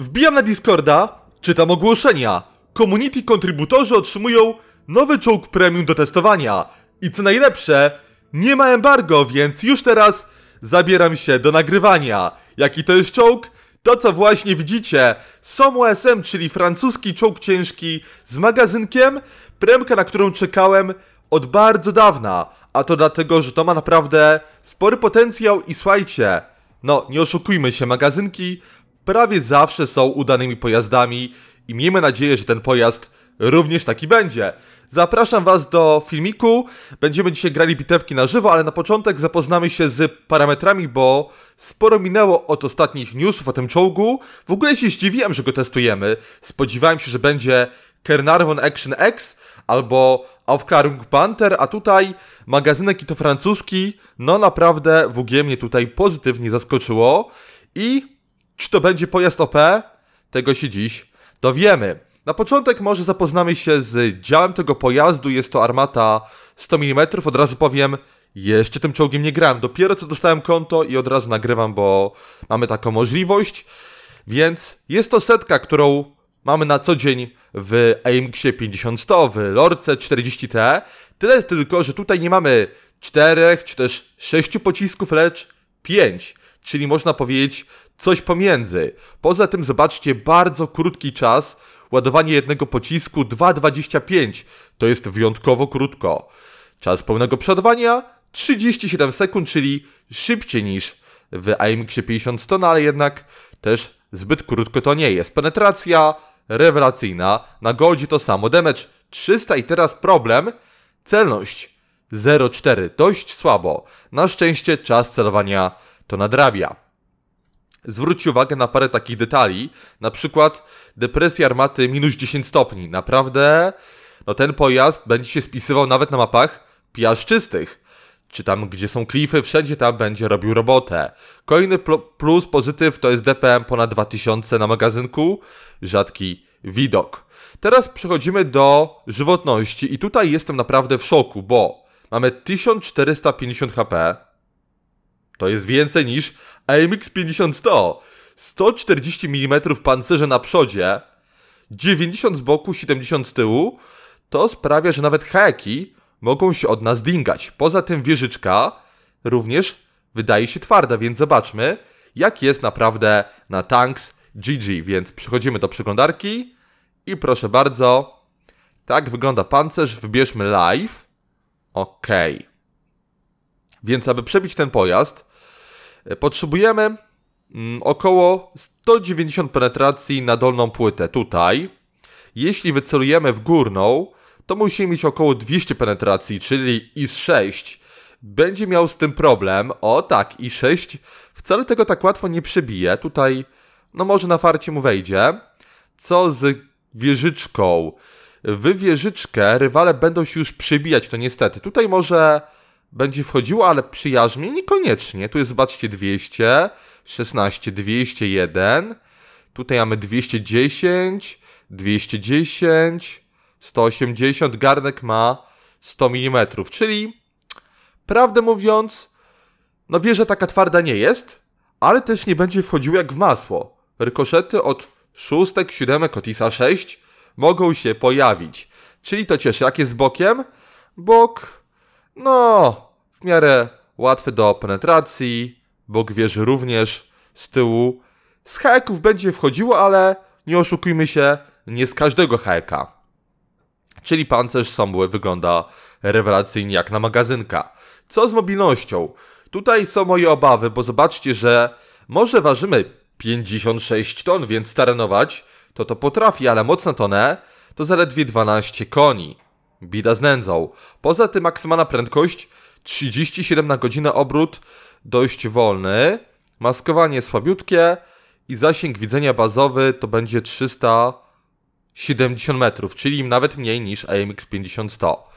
Wbijam na Discorda, czytam ogłoszenia. Community kontrybutorzy otrzymują nowy czołg premium do testowania. I co najlepsze, nie ma embargo, więc już teraz zabieram się do nagrywania. Jaki to jest czołg? To co właśnie widzicie, SM, czyli francuski czołg ciężki z magazynkiem, premka na którą czekałem od bardzo dawna, a to dlatego, że to ma naprawdę spory potencjał i słuchajcie, no nie oszukujmy się, magazynki prawie zawsze są udanymi pojazdami i miejmy nadzieję, że ten pojazd również taki będzie. Zapraszam Was do filmiku. Będziemy dzisiaj grali bitewki na żywo, ale na początek zapoznamy się z parametrami, bo sporo minęło od ostatnich newsów o tym czołgu. W ogóle się zdziwiłem, że go testujemy. Spodziewałem się, że będzie Kernarvon Action X albo Aufklärung Panther, a tutaj magazynek i to francuski. No naprawdę WG mnie tutaj pozytywnie zaskoczyło. I czy to będzie pojazd OP? Tego się dziś dowiemy. Na początek może zapoznamy się z działem tego pojazdu. Jest to armata 100 mm. Od razu powiem, jeszcze tym czołgiem nie grałem. Dopiero co dostałem konto i od razu nagrywam, bo mamy taką możliwość. Więc jest to setka, którą mamy na co dzień w amx 50 w Lorce 40T. Tyle tylko, że tutaj nie mamy czterech czy też sześciu pocisków, lecz pięć. Czyli można powiedzieć, coś pomiędzy. Poza tym zobaczcie bardzo krótki czas, ładowanie jednego pocisku 2,25, to jest wyjątkowo krótko. Czas pełnego przodowania 37 sekund, czyli szybciej niż w AMX 50 ton, ale jednak też zbyt krótko to nie jest. Penetracja rewelacyjna, na nagodzi to samo, damage 300 i teraz problem, celność 0,4, dość słabo. Na szczęście czas celowania to nadrabia. Zwróć uwagę na parę takich detali, na przykład depresja armaty minus 10 stopni. Naprawdę, no ten pojazd będzie się spisywał nawet na mapach piaszczystych czy tam gdzie są klify, wszędzie tam będzie robił robotę. Kolejny plus pozytyw to jest DPM ponad 2000 na magazynku, rzadki widok. Teraz przechodzimy do żywotności i tutaj jestem naprawdę w szoku, bo mamy 1450 HP, to jest więcej niż AMX-5100. 140 mm pancerze na przodzie, 90 z boku, 70 z tyłu. To sprawia, że nawet haki mogą się od nas dingać. Poza tym wieżyczka również wydaje się twarda, więc zobaczmy, jak jest naprawdę na Tanks GG. Więc przechodzimy do przeglądarki i proszę bardzo, tak wygląda pancerz. Wybierzmy live. OK. Więc aby przebić ten pojazd, E, potrzebujemy mm, około 190 penetracji na dolną płytę, tutaj. Jeśli wycelujemy w górną, to musimy mieć około 200 penetracji, czyli IS-6. Będzie miał z tym problem. O tak, IS-6 wcale tego tak łatwo nie przebije. Tutaj, no może na farcie mu wejdzie. Co z wieżyczką? W wieżyczkę rywale będą się już przebijać. to niestety. Tutaj może będzie wchodziło, ale przyjaźnie niekoniecznie. Tu jest, zobaczcie, 200, 16, 201. Tutaj mamy 210, 210, 180. Garnek ma 100 mm, czyli prawdę mówiąc, no że taka twarda nie jest, ale też nie będzie wchodził jak w masło. Rykoszety od 6, 7, kotisa 6 mogą się pojawić. Czyli to cieszy, jak jest bokiem, bok no, w miarę łatwy do penetracji. Bóg że również z tyłu. Z haeków będzie wchodziło, ale nie oszukujmy się, nie z każdego haeka. Czyli pancerz Somły wygląda rewelacyjnie jak na magazynka. Co z mobilnością? Tutaj są moje obawy, bo zobaczcie, że może ważymy 56 ton, więc staranować to to potrafi, ale mocne tonę to zaledwie 12 koni. Bida z nędzą. Poza tym maksymalna prędkość 37 na godzinę obrót dość wolny. Maskowanie słabiutkie i zasięg widzenia bazowy to będzie 370 metrów, czyli nawet mniej niż AMX 5100.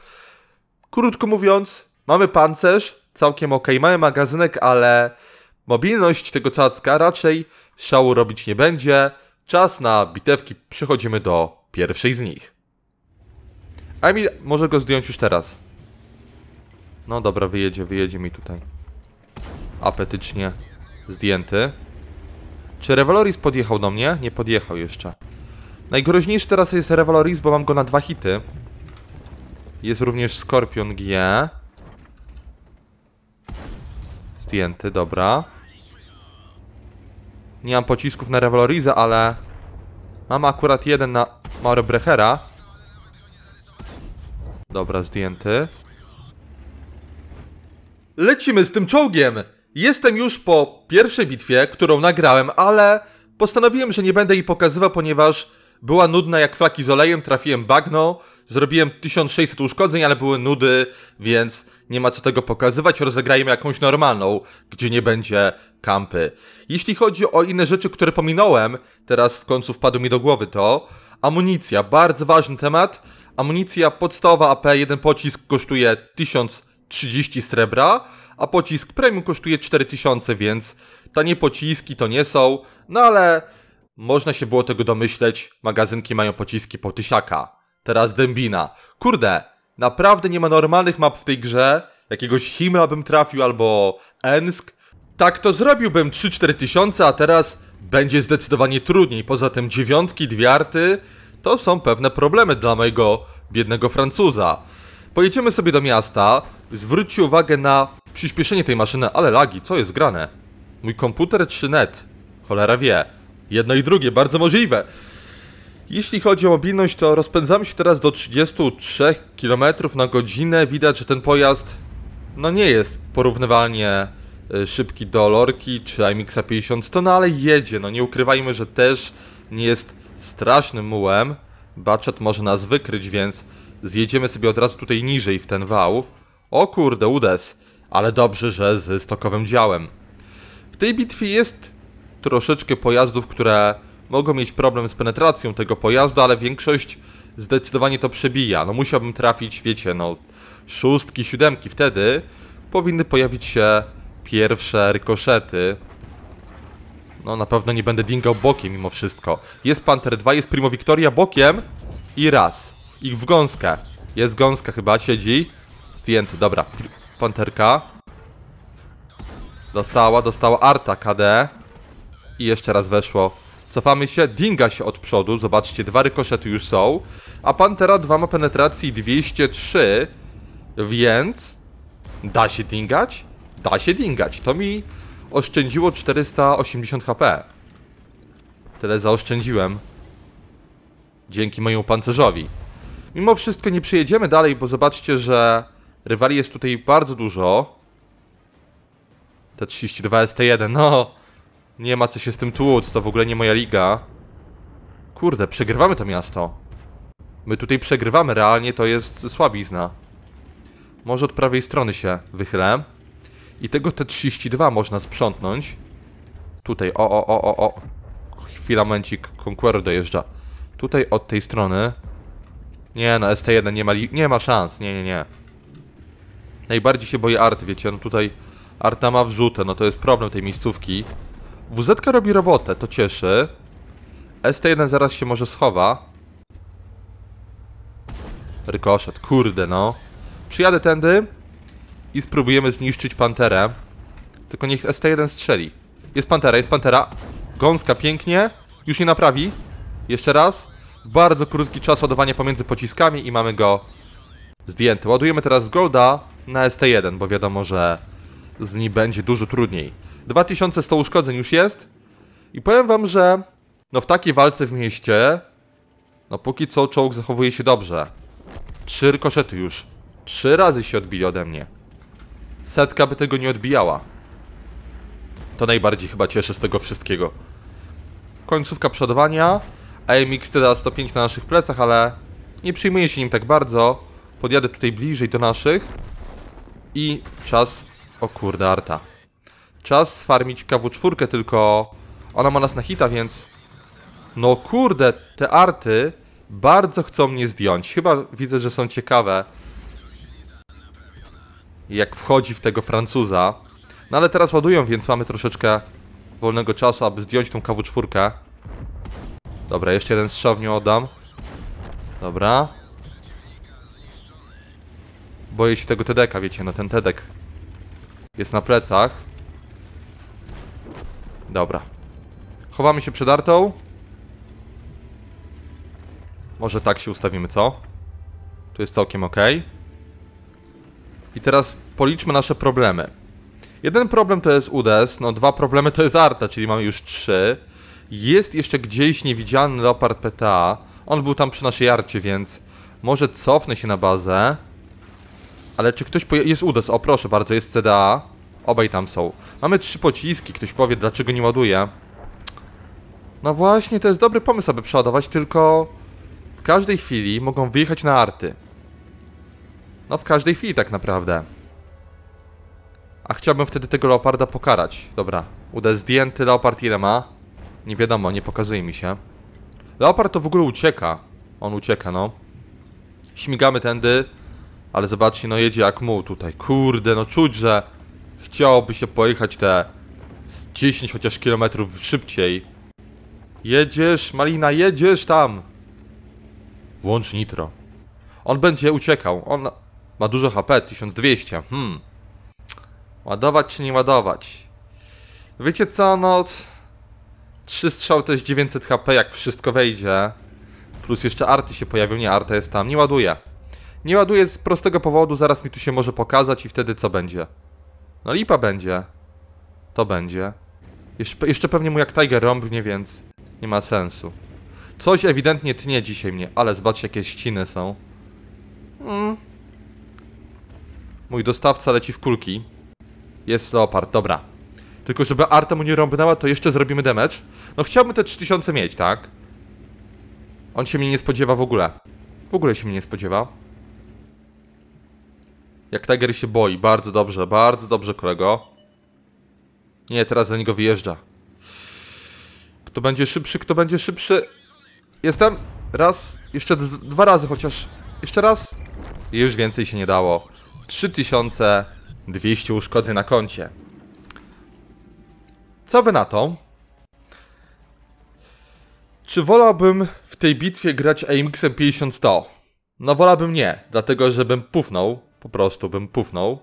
Krótko mówiąc, mamy pancerz, całkiem ok, mamy magazynek, ale mobilność tego cacka raczej szału robić nie będzie. Czas na bitewki, przechodzimy do pierwszej z nich. Emil może go zdjąć już teraz. No dobra, wyjedzie, wyjedzie mi tutaj. Apetycznie zdjęty. Czy Revaloris podjechał do mnie? Nie podjechał jeszcze. Najgroźniejszy teraz jest Revaloris, bo mam go na dwa hity. Jest również Skorpion G. Zdjęty, dobra. Nie mam pocisków na Revaloriza, ale... Mam akurat jeden na Maurebrechera. Brechera. Dobra, zdjęty. Lecimy z tym czołgiem! Jestem już po pierwszej bitwie, którą nagrałem, ale postanowiłem, że nie będę jej pokazywał, ponieważ była nudna jak flaki z olejem, trafiłem bagno, zrobiłem 1600 uszkodzeń, ale były nudy, więc nie ma co tego pokazywać, rozegrajmy jakąś normalną, gdzie nie będzie kampy. Jeśli chodzi o inne rzeczy, które pominąłem, teraz w końcu wpadło mi do głowy to, Amunicja, bardzo ważny temat. Amunicja podstawowa AP, jeden pocisk kosztuje 1030 srebra, a pocisk premium kosztuje 4000, więc tanie pociski to nie są, no ale można się było tego domyśleć, magazynki mają pociski po tysiaka. Teraz dębina. Kurde, naprawdę nie ma normalnych map w tej grze, jakiegoś Himla bym trafił albo Ensk. Tak to zrobiłbym 3-4 tysiące, a teraz będzie zdecydowanie trudniej. Poza tym dziewiątki, dwiarty to są pewne problemy dla mojego biednego Francuza. Pojedziemy sobie do miasta. Zwróćcie uwagę na przyspieszenie tej maszyny, ale lagi, co jest grane? Mój komputer czy net? Cholera wie. Jedno i drugie, bardzo możliwe. Jeśli chodzi o mobilność, to rozpędzamy się teraz do 33 km na godzinę. Widać, że ten pojazd no nie jest porównywalnie E, szybki do Lorki czy IMX 50, to no ale jedzie, no nie ukrywajmy, że też nie jest strasznym mułem. Baczet może nas wykryć, więc zjedziemy sobie od razu tutaj niżej w ten wał. O kurde, udes, ale dobrze, że z stokowym działem. W tej bitwie jest troszeczkę pojazdów, które mogą mieć problem z penetracją tego pojazdu, ale większość zdecydowanie to przebija. No musiałbym trafić, wiecie, no szóstki, siódemki, wtedy powinny pojawić się pierwsze rykoszety. No na pewno nie będę dingał bokiem mimo wszystko. Jest Panther 2, jest Primo Victoria bokiem i raz. I w gąskę. Jest gąska chyba, siedzi. Zdjęty, dobra. Panterka. Dostała, dostała Arta KD. I jeszcze raz weszło. Cofamy się, dinga się od przodu, zobaczcie, dwa rykoszety już są. A Pantera 2 ma penetracji 203, więc da się dingać? Da się dingać. To mi oszczędziło 480 HP. Tyle zaoszczędziłem. Dzięki mojemu pancerzowi. Mimo wszystko nie przyjedziemy dalej, bo zobaczcie, że rywali jest tutaj bardzo dużo. T32 ST1, no! Nie ma co się z tym tłuc, to w ogóle nie moja liga. Kurde, przegrywamy to miasto. My tutaj przegrywamy, realnie to jest słabizna. Może od prawej strony się wychylę. I tego T32 można sprzątnąć. Tutaj, o, o, o, o, o. Filamencik Conqueror dojeżdża. Tutaj od tej strony. Nie, na no, ST1 nie ma, nie ma szans, nie, nie, nie. Najbardziej się boję Art, wiecie, no tutaj Arta ma wrzutę, no to jest problem tej miejscówki. wz robi robotę, to cieszy. ST1 zaraz się może schowa. Rykoszet, kurde no. Przyjadę tędy, i spróbujemy zniszczyć Panterę. Tylko niech ST1 strzeli. Jest Pantera, jest Pantera. Gąska pięknie. Już nie naprawi. Jeszcze raz. Bardzo krótki czas ładowania pomiędzy pociskami i mamy go zdjęty. Ładujemy teraz Golda na ST1, bo wiadomo, że z nim będzie dużo trudniej. 2100 uszkodzeń już jest. I powiem wam, że no w takiej walce w mieście no póki co czołg zachowuje się dobrze. Trzy rykoszety już. Trzy razy się odbili ode mnie setka by tego nie odbijała. To najbardziej chyba cieszy z tego wszystkiego. Końcówka przodowania. AMX teraz 105 na naszych plecach, ale nie przyjmuję się nim tak bardzo. Podjadę tutaj bliżej do naszych. I czas... O kurde, Arta. Czas farmić KW4, tylko ona ma nas na hita, więc... No kurde, te arty bardzo chcą mnie zdjąć. Chyba widzę, że są ciekawe jak wchodzi w tego Francuza. No ale teraz ładują, więc mamy troszeczkę wolnego czasu, aby zdjąć tą kawu czwórkę. Dobra, jeszcze jeden strzał w nią oddam. Dobra. Boję się tego Tedeka, wiecie, no ten Tedek jest na plecach. Dobra. Chowamy się przed artą. Może tak się ustawimy, co? Tu jest całkiem ok. I teraz policzmy nasze problemy. Jeden problem to jest UDES, no dwa problemy to jest Arta, czyli mamy już trzy. Jest jeszcze gdzieś niewidzialny Leopard PTA. On był tam przy naszej Arcie, więc może cofnę się na bazę. Ale czy ktoś poje... Jest UDES? o proszę bardzo, jest CDA. Obaj tam są. Mamy trzy pociski, ktoś powie dlaczego nie ładuje. No właśnie, to jest dobry pomysł, aby przeładować, tylko... W każdej chwili mogą wyjechać na Arty. No w każdej chwili tak naprawdę. A chciałbym wtedy tego leoparda pokarać. Dobra, uda zdjęty. Leopard ile ma? Nie wiadomo, nie pokazuje mi się. Leopard to w ogóle ucieka. On ucieka, no. Śmigamy tędy. Ale zobaczcie, no jedzie jak muł tutaj. Kurde, no czuć, że chciałoby się pojechać te 10 chociaż kilometrów szybciej. Jedziesz, Malina, jedziesz tam! Włącz nitro. On będzie uciekał. On ma dużo HP, 1200. Hmm. Ładować czy nie ładować? Wiecie co, no... Trzy strzały to jest 900 HP, jak wszystko wejdzie. Plus jeszcze arty się pojawią, nie, arta jest tam, nie ładuje. Nie ładuje z prostego powodu, zaraz mi tu się może pokazać i wtedy co będzie? No lipa będzie. To będzie. Jeszcze, jeszcze pewnie mu jak Tiger rąbnie, więc nie ma sensu. Coś ewidentnie tnie dzisiaj mnie, ale zobaczcie jakie ściny są. Mm. Mój dostawca leci w kulki. Jest leopard, dobra. Tylko żeby arta mu nie rąbnęła, to jeszcze zrobimy damage. No chciałbym te 3000 mieć, tak? On się mnie nie spodziewa w ogóle. W ogóle się mnie nie spodziewa. Jak Tiger się boi. Bardzo dobrze, bardzo dobrze, kolego. Nie, teraz za niego wyjeżdża. Kto będzie szybszy, kto będzie szybszy. Jestem. Raz. Jeszcze dwa razy chociaż. Jeszcze raz. I już więcej się nie dało. 3000 200 uszkodzeń na koncie. Co by na to? Czy wolałbym w tej bitwie grać AMX-em 5100? No wolałbym nie, dlatego że bym pufnął, po prostu bym pufnął.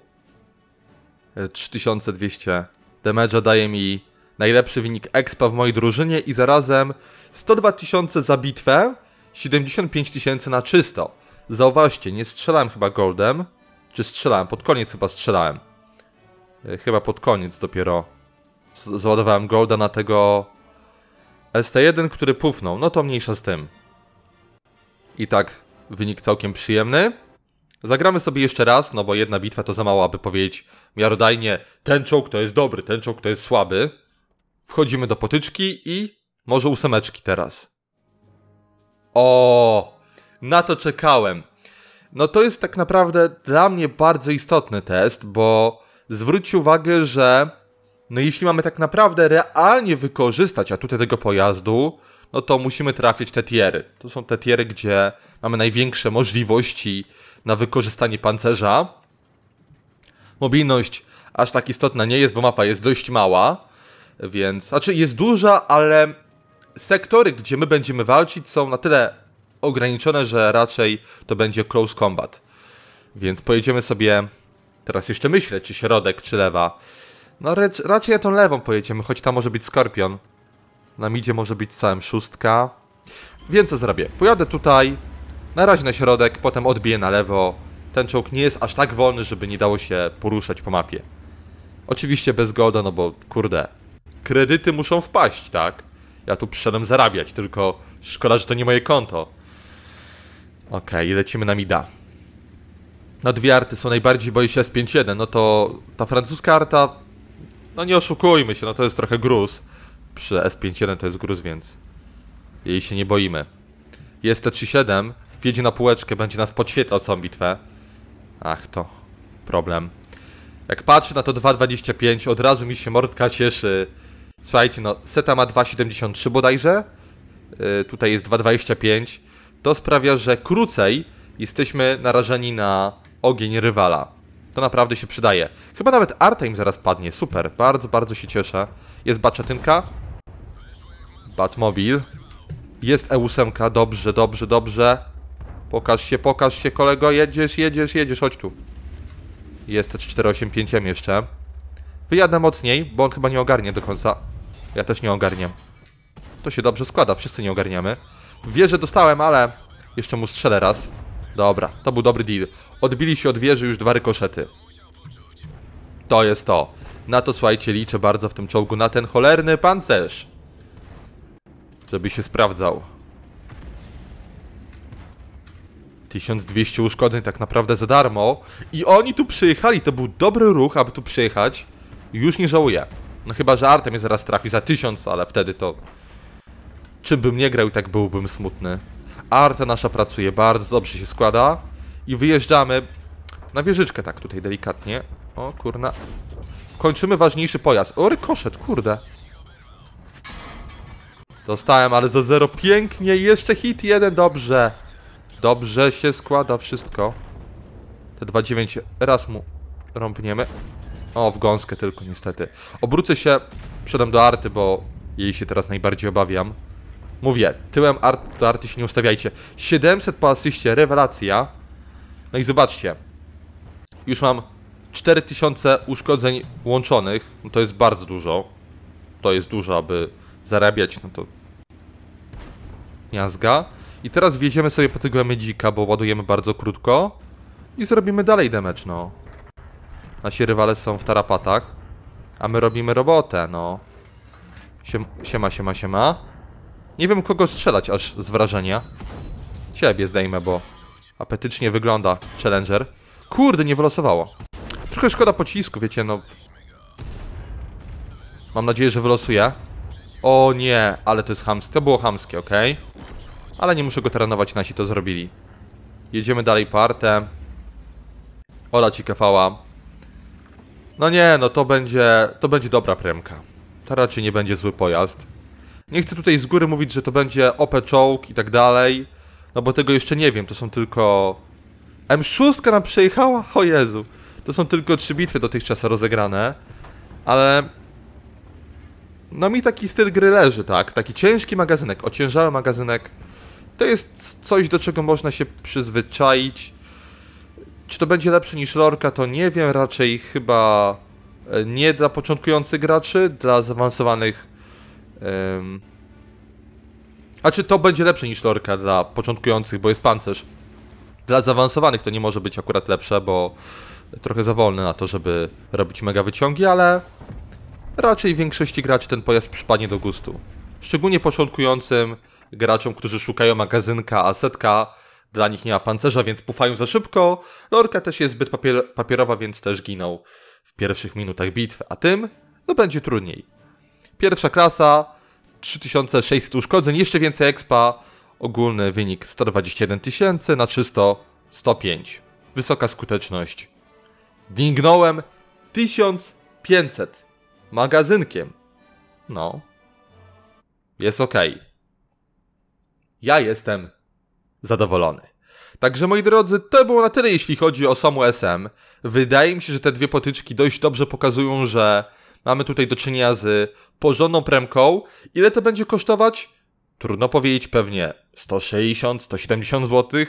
3200 damage'a daje mi najlepszy wynik expa w mojej drużynie i zarazem 102 tysiące za bitwę, 75 tysięcy na czysto. Zauważcie, nie strzelam chyba goldem, czy strzelałem? Pod koniec chyba strzelałem. E, chyba pod koniec dopiero załadowałem Golda na tego ST1, który pufnął. No to mniejsza z tym. I tak wynik całkiem przyjemny. Zagramy sobie jeszcze raz, no bo jedna bitwa to za mało, aby powiedzieć miarodajnie ten czołg to jest dobry, ten czołg to jest słaby. Wchodzimy do potyczki i może ósemeczki teraz. O, na to czekałem. No to jest tak naprawdę dla mnie bardzo istotny test, bo zwróćcie uwagę, że no jeśli mamy tak naprawdę realnie wykorzystać atuty tego pojazdu, no to musimy trafić te tiery. To są te tiery, gdzie mamy największe możliwości na wykorzystanie pancerza. Mobilność aż tak istotna nie jest, bo mapa jest dość mała, więc... Znaczy jest duża, ale sektory, gdzie my będziemy walczyć są na tyle ograniczone, że raczej to będzie close combat. Więc pojedziemy sobie, teraz jeszcze myślę, czy środek, czy lewa. No raczej ja tą lewą pojedziemy, choć tam może być Skorpion. Na midzie może być całem szóstka. Wiem co zrobię. Pojadę tutaj, na razie na środek, potem odbiję na lewo. Ten czołg nie jest aż tak wolny, żeby nie dało się poruszać po mapie. Oczywiście bez goda, no bo kurde. Kredyty muszą wpaść, tak? Ja tu przyszedłem zarabiać, tylko szkoda, że to nie moje konto. Ok, i lecimy na mida. No dwie arty są najbardziej, boi się S5-1, no to ta francuska arta, no nie oszukujmy się, no to jest trochę gruz. Przy S5-1 to jest gruz, więc jej się nie boimy. Jest T37, wjedzie na półeczkę, będzie nas podświetlał całą bitwę. Ach, to problem. Jak patrzę na to 2.25, od razu mi się mordka cieszy. Słuchajcie, no, seta ma 2.73 bodajże. Yy, tutaj jest 2.25. To sprawia, że krócej jesteśmy narażeni na ogień rywala. To naprawdę się przydaje. Chyba nawet Artem zaraz padnie. Super. Bardzo, bardzo się cieszę. Jest Batchetynka. Batmobil. Jest E8. Dobrze, dobrze, dobrze. Pokaż się, pokaż się, kolego. Jedziesz, jedziesz, jedziesz. Chodź tu. Jest 485 jeszcze. Wyjadę mocniej, bo on chyba nie ogarnie do końca. Ja też nie ogarniam. To się dobrze składa. Wszyscy nie ogarniamy. Wieżę dostałem, ale jeszcze mu strzelę raz. Dobra, to był dobry deal. Odbili się od wieży już dwa rykoszety. To jest to. Na to, słuchajcie, liczę bardzo w tym czołgu, na ten cholerny pancerz. Żeby się sprawdzał. 1200 uszkodzeń tak naprawdę za darmo. I oni tu przyjechali, to był dobry ruch, aby tu przyjechać. Już nie żałuję. No chyba, że Artem je zaraz trafi za 1000, ale wtedy to czym bym nie grał i tak byłbym smutny. Arta nasza pracuje, bardzo dobrze się składa. I wyjeżdżamy na wieżyczkę tak tutaj delikatnie. O kurna. Kończymy ważniejszy pojazd. O, rykoszet, kurde. Dostałem, ale za zero pięknie. Jeszcze hit jeden, dobrze. Dobrze się składa wszystko. Te 2,9 raz mu rąbniemy. O, w gąskę tylko niestety. Obrócę się, przedam do Arty, bo jej się teraz najbardziej obawiam. Mówię, tyłem art, do arty się nie ustawiajcie. 700 po asyście, rewelacja. No i zobaczcie. Już mam 4000 uszkodzeń łączonych. No to jest bardzo dużo. To jest dużo, aby zarabiać, no to... Miazga. I teraz wjedziemy sobie po tego dzika, bo ładujemy bardzo krótko. I zrobimy dalej damage, no. Nasi rywale są w tarapatach. A my robimy robotę, no. Siem, siema, siema, siema. Nie wiem kogo strzelać aż z wrażenia. Ciebie zdejmę, bo apetycznie wygląda Challenger. Kurde, nie wylosowało. Trochę szkoda pocisku, wiecie, no. Mam nadzieję, że wylosuje. O nie, ale to jest hamskie. To było hamskie, ok? Ale nie muszę go terenować, nasi to zrobili. Jedziemy dalej partę. Ola ci kafała. No nie, no to będzie, to będzie dobra premka. To raczej nie będzie zły pojazd. Nie chcę tutaj z góry mówić, że to będzie OP czołg i tak dalej, no bo tego jeszcze nie wiem, to są tylko... M6 nam przejechała? O Jezu! To są tylko trzy bitwy dotychczas rozegrane, ale... No mi taki styl gry leży, tak? Taki ciężki magazynek, ociężały magazynek. To jest coś, do czego można się przyzwyczaić. Czy to będzie lepsze niż lorka, to nie wiem, raczej chyba e, nie dla początkujących graczy, dla zaawansowanych Um, a czy to będzie lepsze niż lorka dla początkujących, bo jest pancerz. Dla zaawansowanych to nie może być akurat lepsze, bo trochę za wolne na to, żeby robić mega wyciągi, ale raczej większości graczy ten pojazd przypadnie do gustu. Szczególnie początkującym graczom, którzy szukają magazynka, a setka dla nich nie ma pancerza, więc pufają za szybko. Lorka też jest zbyt papier papierowa, więc też giną w pierwszych minutach bitwy, a tym no będzie trudniej. Pierwsza klasa, 3600 uszkodzeń, jeszcze więcej expa. Ogólny wynik 121 tysięcy na 300, 105. Wysoka skuteczność. Dingnąłem 1500 magazynkiem. No. Jest ok. Ja jestem zadowolony. Także moi drodzy, to było na tyle, jeśli chodzi o samu SM. Wydaje mi się, że te dwie potyczki dość dobrze pokazują, że Mamy tutaj do czynienia z porządną premką. Ile to będzie kosztować? Trudno powiedzieć pewnie 160-170 zł,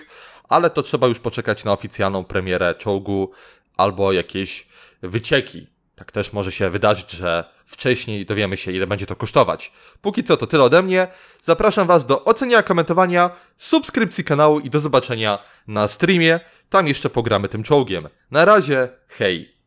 ale to trzeba już poczekać na oficjalną premierę czołgu albo jakieś wycieki. Tak też może się wydarzyć, że wcześniej dowiemy się, ile będzie to kosztować. Póki co to tyle ode mnie. Zapraszam Was do oceniania, komentowania, subskrypcji kanału i do zobaczenia na streamie. Tam jeszcze pogramy tym czołgiem. Na razie, hej!